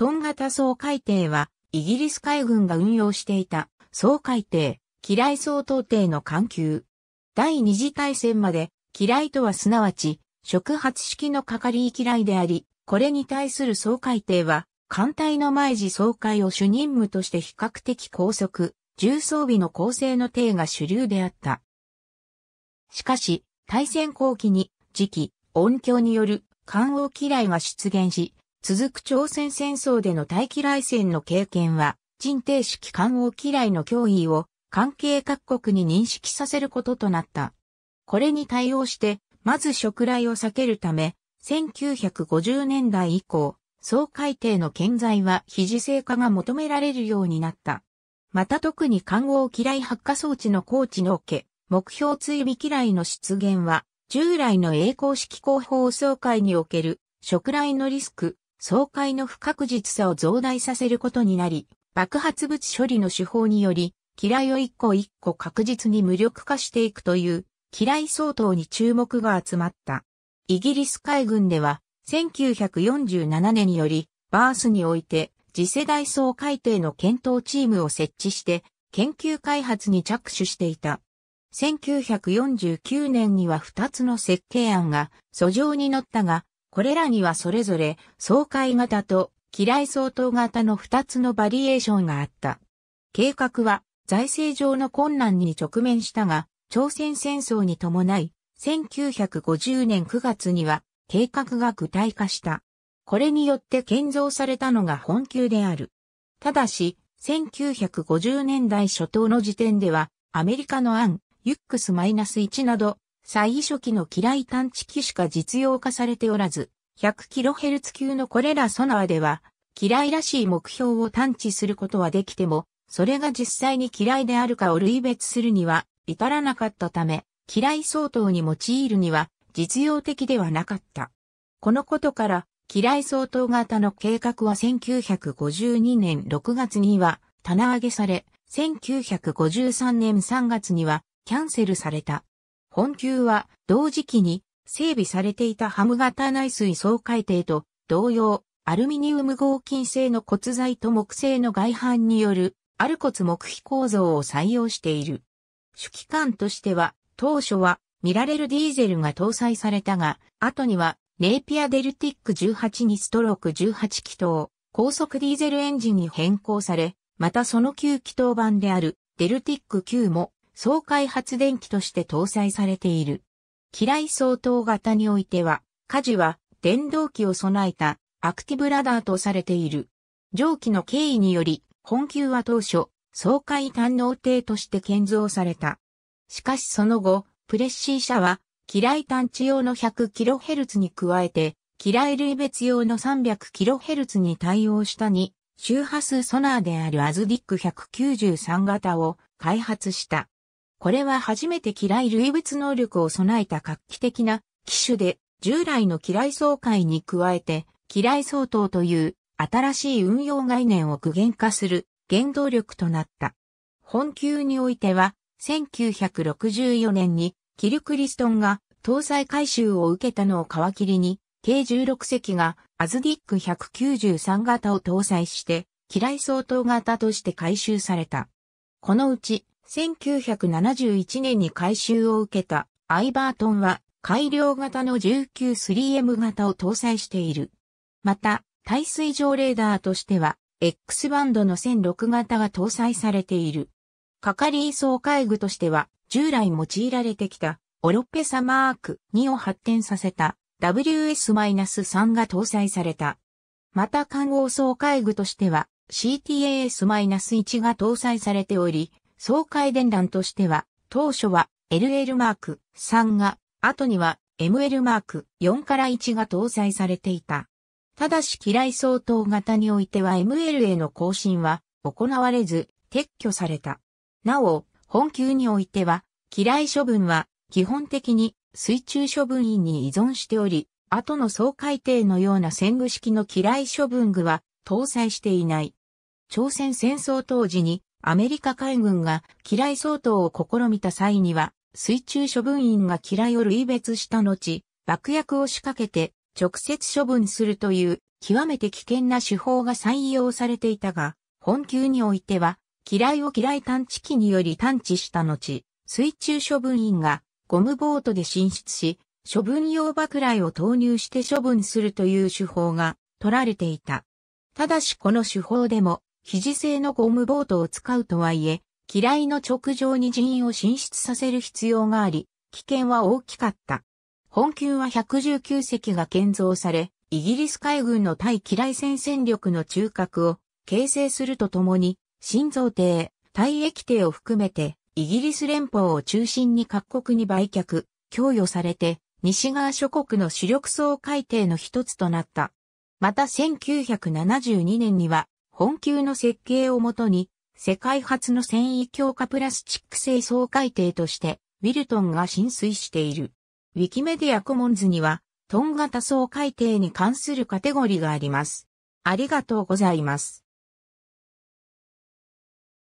トンガタ総海艇は、イギリス海軍が運用していた、総海艇、機雷総統艇の艦級。第二次大戦まで、機雷とはすなわち、触発式の係機雷であり、これに対する総海艇は、艦隊の毎時総会を主任務として比較的高速、重装備の構成の艇が主流であった。しかし、大戦後期に、時期、音響による艦王機雷が出現し、続く朝鮮戦争での大気来戦の経験は、沈定式艦王嫌いの脅威を関係各国に認識させることとなった。これに対応して、まず食雷を避けるため、1950年代以降、総海底の建材は非自制化が求められるようになった。また特に艦王嫌い発火装置の高知の受け、目標追尾嫌いの出現は、従来の栄光式後方総会における、食雷のリスク、総会の不確実さを増大させることになり、爆発物処理の手法により、機雷を一個一個確実に無力化していくという、機雷相当に注目が集まった。イギリス海軍では、1947年により、バースにおいて、次世代総海底の検討チームを設置して、研究開発に着手していた。1949年には2つの設計案が、訴状に載ったが、これらにはそれぞれ、総会型と機雷相当型の2つのバリエーションがあった。計画は財政上の困難に直面したが、朝鮮戦争に伴い、1950年9月には計画が具体化した。これによって建造されたのが本級である。ただし、1950年代初頭の時点では、アメリカの案、ユックス -1 など、最初期の機雷探知機しか実用化されておらず、100kHz 級のこれらソナーでは、機雷らしい目標を探知することはできても、それが実際に機雷であるかを類別するには至らなかったため、機雷相当に用いるには実用的ではなかった。このことから、機雷相当型の計画は1952年6月には棚上げされ、1953年3月にはキャンセルされた。本級は同時期に整備されていたハム型内水槽海底と同様、アルミニウム合金製の骨材と木製の外板によるアルコツ木皮構造を採用している。主機関としては当初は見られるディーゼルが搭載されたが、後にはネイピアデルティック18にストローク18気筒、高速ディーゼルエンジンに変更され、またその旧気筒版であるデルティック9も総開発電機として搭載されている。機雷相当型においては、火事は電動機を備えたアクティブラダーとされている。蒸気の経緯により、本級は当初、総開胆能艇として建造された。しかしその後、プレッシー社は、機雷探知用の 100kHz に加えて、機雷類別用の 300kHz に対応したに、周波数ソナーであるアズディック193型を開発した。これは初めて機雷類物能力を備えた画期的な機種で、従来の機雷総会に加えて、機雷相当という新しい運用概念を具現化する原動力となった。本級においては、1964年にキルクリストンが搭載回収を受けたのを皮切りに、計16隻がアズディック193型を搭載して、機雷相当型として回収された。このうち1971年に改修を受けたアイバートンは改良型の 19-3M 型を搭載している。また、耐水上レーダーとしては、X バンドの1006型が搭載されている。係位総海具としては、従来用いられてきた、オロッペサマーク2を発展させた WS-3 が搭載された。また、観光総海具としては、CTAS-1 が搭載されており、総会伝覧としては、当初は LL マーク3が、後には ML マーク4から1が搭載されていた。ただし機雷相当型においては ML への更新は行われず撤去された。なお、本級においては、機雷処分は基本的に水中処分員に依存しており、後の総海艇のような戦具式の機雷処分具は搭載していない。朝鮮戦争当時にアメリカ海軍が機雷相当を試みた際には、水中処分員が機雷を類別した後、爆薬を仕掛けて直接処分するという極めて危険な手法が採用されていたが、本級においては、機雷を機雷探知機により探知した後、水中処分員がゴムボートで進出し、処分用爆雷を投入して処分するという手法が取られていた。ただしこの手法でも肘製のゴムボートを使うとはいえ、機雷の直上に人員を進出させる必要があり、危険は大きかった。本級は119隻が建造され、イギリス海軍の対機雷戦戦力の中核を形成するとともに、新造艇、退液艇を含めて、イギリス連邦を中心に各国に売却、供与されて、西側諸国の主力総海艇の一つとなった。また1972年には、本級の設計をもとに、世界初の繊維強化プラスチック製総海底として、ウィルトンが浸水している。ウィキメディアコモンズには、トン型総海底に関するカテゴリーがあります。ありがとうございます。